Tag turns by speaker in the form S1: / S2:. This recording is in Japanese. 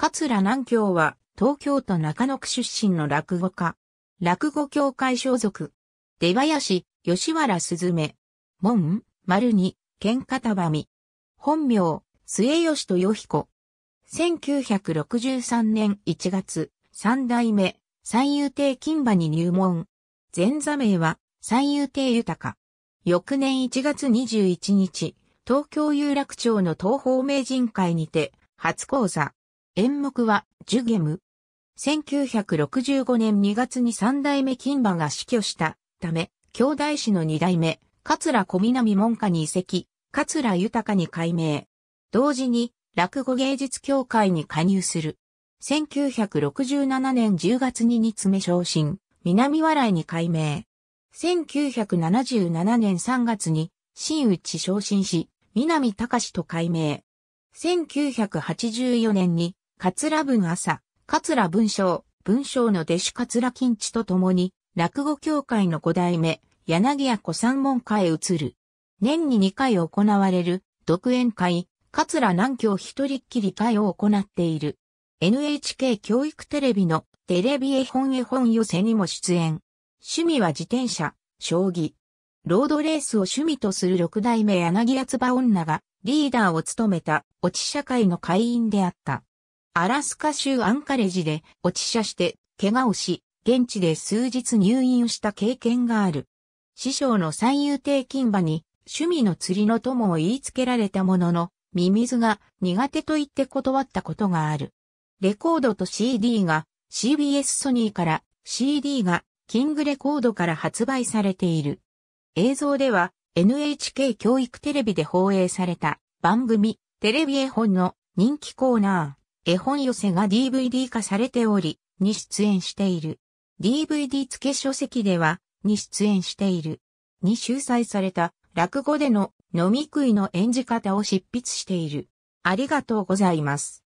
S1: 桂南京は、東京都中野区出身の落語家。落語協会所属。出林、吉原すずめ。門、丸に、剣片網。本名、末吉豊彦。1963年1月、三代目、三遊亭金馬に入門。前座名は、三遊亭豊。翌年1月21日、東京有楽町の東方名人会にて、初講座。演目は、ジュゲム。1965年2月に三代目金馬が死去したため、兄弟子の二代目、桂小南門下に移籍、桂豊に改名。同時に、落語芸術協会に加入する。1967年10月に二つ目昇進、南笑いに改名。1977年3月に、新内昇進し、南隆と改名。1984年に、桂文朝、桂文章、文章の弟子桂金地と共に、落語協会の五代目、柳屋小三門会へ移る。年に2回行われる、独演会、桂南京一人っきり会を行っている。NHK 教育テレビのテレビ絵本絵本寄せにも出演。趣味は自転車、将棋。ロードレースを趣味とする六代目柳八葉女がリーダーを務めた落ち社会の会員であった。アラスカ州アンカレジで落ち車して怪我をし、現地で数日入院した経験がある。師匠の三遊亭金馬に趣味の釣りの友を言いつけられたものの、ミミズが苦手と言って断ったことがある。レコードと CD が CBS ソニーから CD がキングレコードから発売されている。映像では NHK 教育テレビで放映された番組テレビ絵本の人気コーナー。絵本寄せが DVD 化されており、に出演している。DVD 付書籍では、に出演している。に秀才された落語での飲み食いの演じ方を執筆している。ありがとうございます。